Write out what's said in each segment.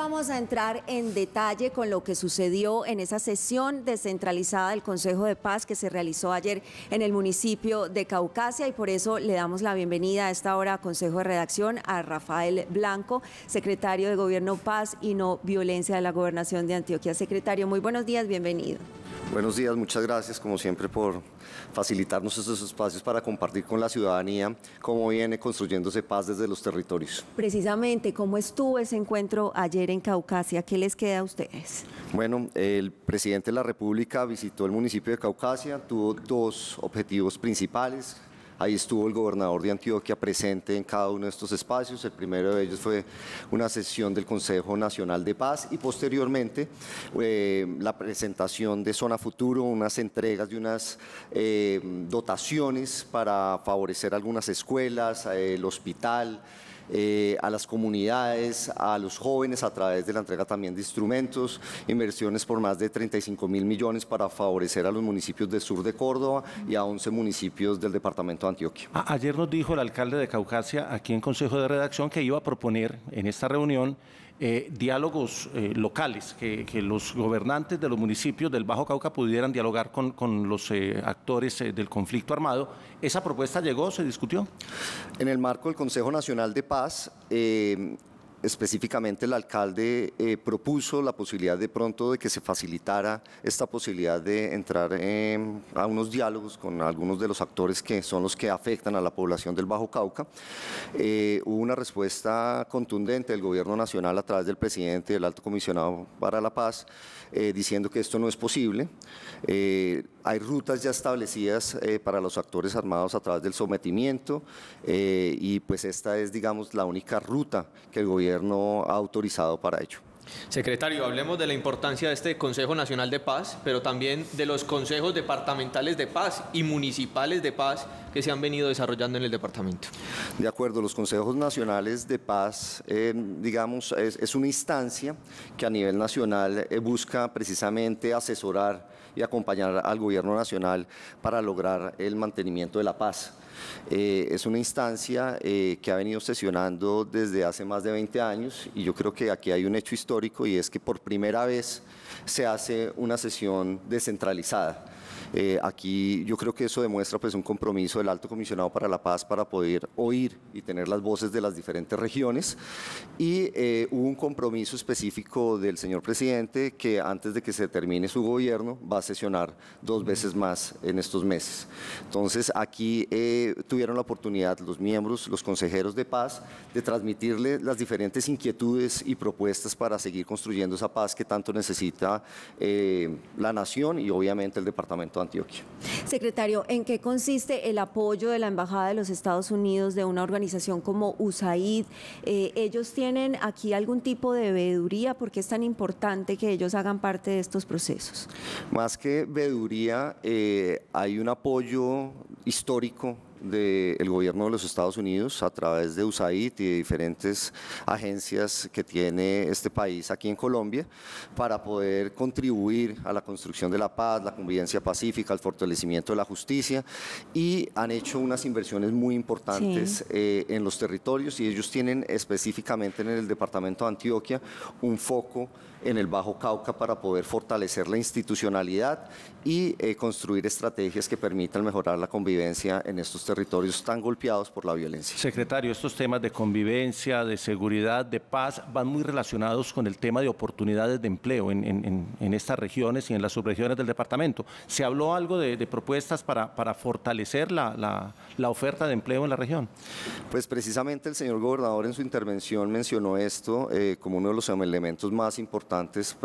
Vamos a entrar en detalle con lo que sucedió en esa sesión descentralizada del Consejo de Paz que se realizó ayer en el municipio de Caucasia y por eso le damos la bienvenida a esta hora a Consejo de Redacción a Rafael Blanco, secretario de Gobierno Paz y no Violencia de la Gobernación de Antioquia. Secretario, muy buenos días, bienvenido. Buenos días, muchas gracias como siempre por facilitarnos estos espacios para compartir con la ciudadanía cómo viene construyéndose paz desde los territorios. Precisamente, ¿cómo estuvo ese encuentro ayer en Caucasia? ¿Qué les queda a ustedes? Bueno, el presidente de la República visitó el municipio de Caucasia, tuvo dos objetivos principales Ahí estuvo el gobernador de Antioquia presente en cada uno de estos espacios. El primero de ellos fue una sesión del Consejo Nacional de Paz y posteriormente eh, la presentación de Zona Futuro, unas entregas de unas eh, dotaciones para favorecer algunas escuelas, eh, el hospital. Eh, a las comunidades, a los jóvenes a través de la entrega también de instrumentos, inversiones por más de 35 mil millones para favorecer a los municipios del sur de Córdoba y a 11 municipios del departamento de Antioquia. Ayer nos dijo el alcalde de Caucasia aquí en Consejo de Redacción que iba a proponer en esta reunión eh, diálogos eh, locales, que, los gobernantes de los municipios del Bajo Cauca pudieran dialogar con, los eh, actores del conflicto armado. ¿Esa propuesta llegó, se discutió? En el marco del Consejo Nacional de Paz, específicamente el alcalde eh, propuso la posibilidad de pronto de que se facilitara esta posibilidad de entrar a unos diálogos con algunos de los actores que son los que afectan a la población del Bajo Cauca. Eh, hubo una respuesta contundente del gobierno nacional a través del presidente del alto comisionado para la paz eh, diciendo que esto no es posible. hay rutas ya establecidas para los actores armados a través del sometimiento y pues esta es digamos la única ruta que el gobierno gobierno ha autorizado para ello. Secretario, hablemos de la importancia de este Consejo Nacional de Paz, pero también de los consejos departamentales de paz y municipales de paz que se han venido desarrollando en el departamento. De acuerdo, los consejos nacionales de paz, eh, digamos, es, una instancia que a nivel nacional eh, busca precisamente asesorar y acompañar al gobierno nacional para lograr el mantenimiento de la paz. Eh, es una instancia eh, que ha venido sesionando desde hace más de 20 años y yo creo que aquí hay un hecho histórico y es que por primera vez se hace una sesión descentralizada. Eh, aquí yo creo que eso demuestra pues, un compromiso del alto comisionado para la paz para poder oír y tener las voces de las diferentes regiones. Y eh, hubo un compromiso específico del señor presidente que antes de que se termine su gobierno va a sesionar dos veces más en estos meses. Entonces aquí eh, tuvieron la oportunidad los miembros, los consejeros de paz, de transmitirle las diferentes inquietudes y propuestas para seguir construyendo esa paz que tanto necesita la nación y obviamente el departamento Antioquia. Secretario, ¿en qué consiste el apoyo de la Embajada de los Estados Unidos de una organización como USAID? Eh, ¿Ellos tienen aquí algún tipo de veduría? ¿Por qué es tan importante que ellos hagan parte de estos procesos? Más que veduría, eh, hay un apoyo histórico del gobierno de los Estados Unidos a través de USAID y de diferentes agencias que tiene este país aquí en Colombia para poder contribuir a la construcción de la paz, la convivencia pacífica, el fortalecimiento de la justicia y han hecho unas inversiones muy importantes eh, en los territorios y ellos tienen específicamente en el departamento de Antioquia un foco en el Bajo Cauca para poder fortalecer la institucionalidad y eh, construir estrategias que permitan mejorar la convivencia en estos territorios tan golpeados por la violencia. Secretario, estos temas de convivencia, de seguridad, de paz, van muy relacionados con el tema de oportunidades de empleo en, estas regiones y en las subregiones del departamento. ¿Se habló algo de, propuestas para, fortalecer la, oferta de empleo en la región? Pues precisamente el señor gobernador en su intervención mencionó esto eh, como uno de los elementos más importantes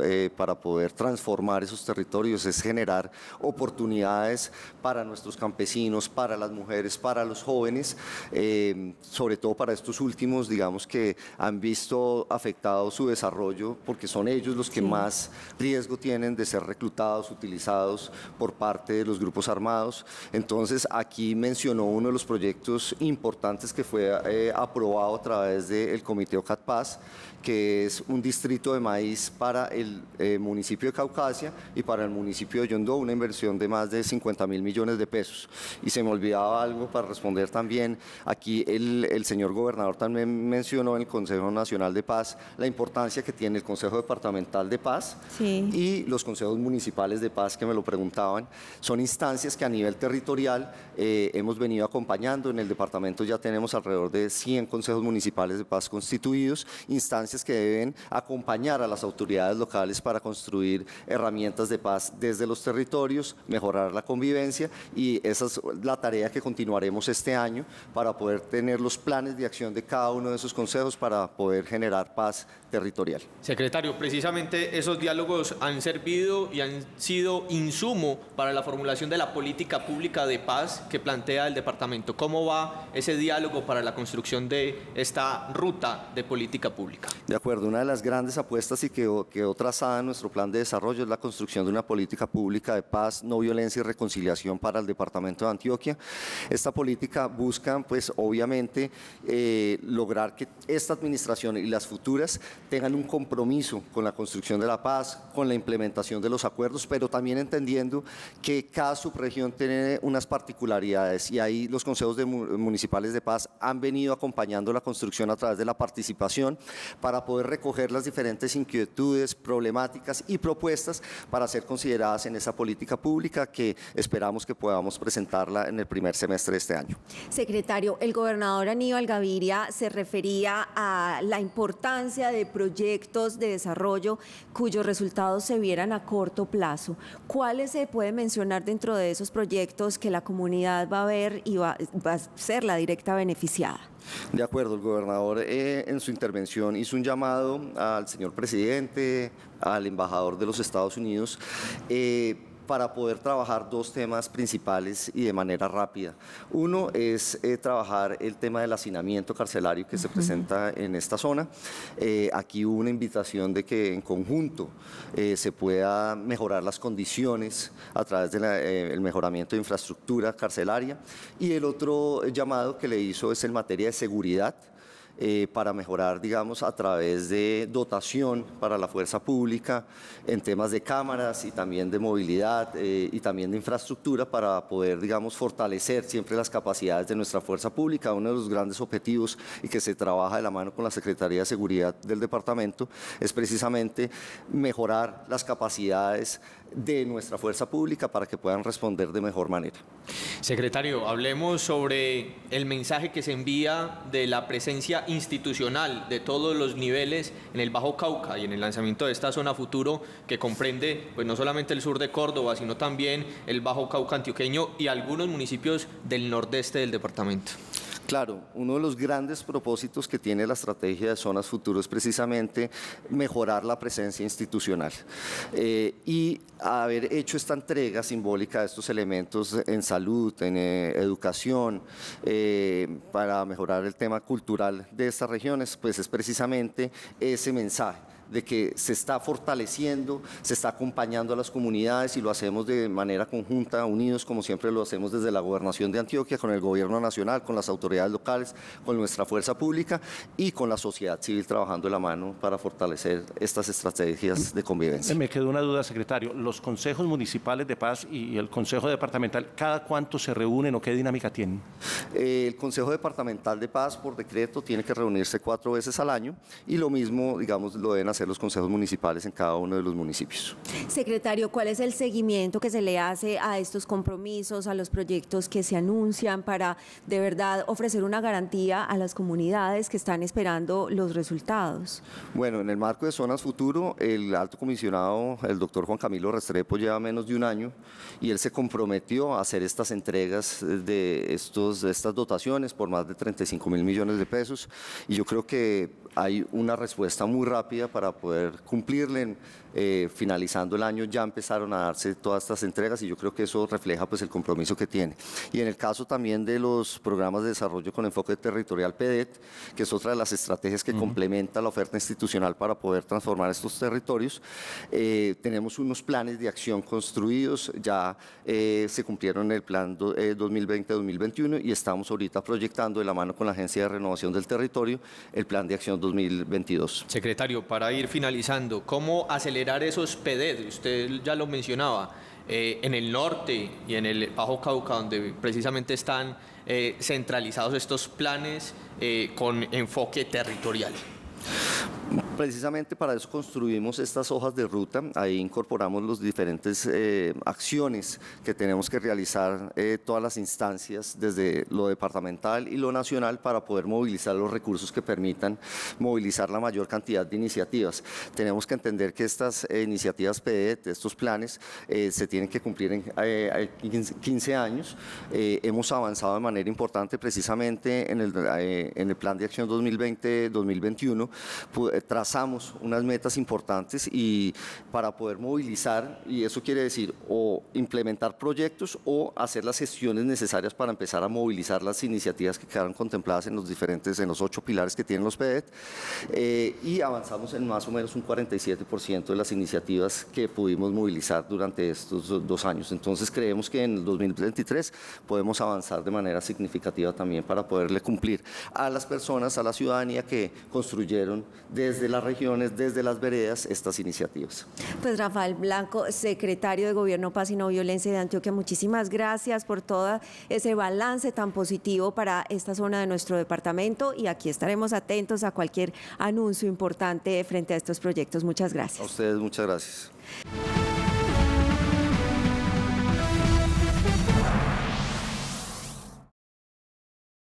eh, para poder transformar esos territorios es generar oportunidades para nuestros campesinos, para las mujeres, para los jóvenes, em, sobre todo para estos últimos, digamos, que han visto afectado su desarrollo porque son ellos los que más riesgo tienen de ser reclutados, utilizados por parte de los grupos armados. Entonces, aquí mencionó uno de los proyectos importantes que fue eh, aprobado a través del Comité OCAT Paz, que es un distrito de maíz para el eh, municipio de Caucasia y para el municipio de Yondó, una inversión de más de 50 mil millones de pesos. Y se me olvidaba algo para responder también. Aquí el, el señor gobernador también mencionó en el Consejo Nacional de Paz la importancia que tiene el Consejo Departamental de Paz y los consejos municipales de paz que me lo preguntaban. Son instancias que a nivel territorial eh, hemos venido acompañando. En el departamento ya tenemos alrededor de 100 consejos municipales de paz constituidos, instancias que deben acompañar a las autoridades locales para construir herramientas de paz desde los territorios, mejorar la convivencia y esa es la tarea que continuaremos este año para poder tener los planes de acción de cada uno de esos consejos para poder generar paz territorial. Secretario, precisamente esos diálogos han servido y han sido insumo para la formulación de la política pública de paz que plantea el departamento. ¿Cómo va ese diálogo para la construcción de esta ruta de política pública? De acuerdo, una de las grandes apuestas y que quedó trazada nuestro plan de desarrollo es la construcción de una política pública de paz, no violencia y reconciliación para el departamento de Antioquia. Esta política busca, pues obviamente, eh, lograr que esta administración y las futuras tengan un compromiso con la construcción de la paz, con la implementación de los acuerdos, pero también entendiendo que cada subregión tiene unas particularidades y ahí los consejos municipales de paz han venido acompañando la construcción a través de la participación para poder recoger las diferentes inquietudes, problemáticas y propuestas para ser consideradas en esa política pública que esperamos que podamos presentarla en el primer semestre de este año. Secretario, el gobernador Aníbal Gaviria se refería a la importancia de proyectos de desarrollo cuyos resultados se vieran a corto plazo. ¿Cuáles se puede mencionar dentro de esos proyectos que la comunidad va a ver y va, a ser la directa beneficiada? De acuerdo, el gobernador eh, en su intervención hizo un llamado al señor presidente, al embajador de los Estados Unidos. Eh, para poder trabajar dos temas principales y de manera rápida. Uno es eh, trabajar el tema del hacinamiento carcelario que se presenta en esta zona. Eh, aquí hubo una invitación de que en conjunto eh, se pueda mejorar las condiciones a través del mejoramiento de infraestructura carcelaria. Y el otro llamado que le hizo es en materia de seguridad eh, para mejorar, digamos, a través de dotación para la fuerza pública en temas de cámaras y también de movilidad eh, y también de infraestructura para poder, digamos, fortalecer siempre las capacidades de nuestra fuerza pública, uno de los grandes objetivos y que se trabaja de la mano con la Secretaría de Seguridad del departamento es precisamente mejorar las capacidades de nuestra fuerza pública para que puedan responder de mejor manera. Secretario, hablemos sobre el mensaje que se envía de la presencia institucional de todos los niveles en el Bajo Cauca y en el lanzamiento de esta zona futuro que comprende pues, no solamente el sur de Córdoba, sino también el Bajo Cauca antioqueño y algunos municipios del nordeste del departamento. Claro, uno de los grandes propósitos que tiene la estrategia de Zonas Futuro es precisamente mejorar la presencia institucional. Eh, y haber hecho esta entrega simbólica de estos elementos en salud, en eh, educación, eh, para mejorar el tema cultural de estas regiones, pues es precisamente ese mensaje de que se está fortaleciendo, se está acompañando a las comunidades y lo hacemos de manera conjunta, unidos, como siempre lo hacemos desde la Gobernación de Antioquia, con el Gobierno Nacional, con las autoridades locales, con nuestra fuerza pública y con la sociedad civil trabajando de la mano para fortalecer estas estrategias de convivencia. Me quedó una duda, secretario. ¿Los consejos municipales de paz y el Consejo Departamental, cada cuánto se reúnen o qué dinámica tienen? Eh, el Consejo Departamental de Paz, por decreto, tiene que reunirse cuatro veces al año y lo mismo, digamos, lo deben hacer hacer los consejos municipales en cada uno de los municipios. Secretario, ¿cuál es el seguimiento que se le hace a estos compromisos, a los proyectos que se anuncian para de verdad ofrecer una garantía a las comunidades que están esperando los resultados? Bueno, en el marco de Zonas Futuro, el alto comisionado, el doctor Juan Camilo Restrepo, lleva menos de un año y él se comprometió a hacer estas entregas de, estos, de estas dotaciones por más de 35 mil millones de pesos y yo creo que hay una respuesta muy rápida para poder cumplirle. Eh, finalizando el año ya empezaron a darse todas estas entregas y yo creo que eso refleja pues el compromiso que tiene. Y en el caso también de los programas de desarrollo con enfoque territorial PEDET, que es otra de las estrategias que complementa la oferta institucional para poder transformar estos territorios, eh, tenemos unos planes de acción construidos, ya eh, se cumplieron el plan 2020-2021 y estamos ahorita proyectando de la mano con la Agencia de Renovación del Territorio el plan de acción 2022. Secretario, para ir finalizando, ¿cómo acelerar esos pedidos Usted ya lo mencionaba, eh, en el norte y en el Bajo Cauca, donde precisamente están eh, centralizados estos planes eh, con enfoque territorial. Precisamente para eso construimos estas hojas de ruta, ahí incorporamos las diferentes eh, acciones que tenemos que realizar eh, todas las instancias desde lo departamental y lo nacional para poder movilizar los recursos que permitan movilizar la mayor cantidad de iniciativas. Tenemos que entender que estas eh, iniciativas PED, estos planes, se tienen que cumplir en 15 años. hemos avanzado de manera importante precisamente en el, en el Plan de Acción 2020-2021 eh, trazamos unas metas importantes y para poder movilizar, y eso quiere decir o implementar proyectos o hacer las gestiones necesarias para empezar a movilizar las iniciativas que quedaron contempladas en los diferentes, en los ocho pilares que tienen los PEDET, eh, y avanzamos en más o menos un 47% de las iniciativas que pudimos movilizar durante estos dos años. Entonces creemos que en el 2023 podemos avanzar de manera significativa también para poderle cumplir a las personas, a la ciudadanía que construyeron de desde las regiones, desde las veredas, estas iniciativas. Pues Rafael Blanco, secretario de Gobierno Paz y No Violencia de Antioquia, muchísimas gracias por todo ese balance tan positivo para esta zona de nuestro departamento y aquí estaremos atentos a cualquier anuncio importante frente a estos proyectos. Muchas gracias. A ustedes, muchas gracias.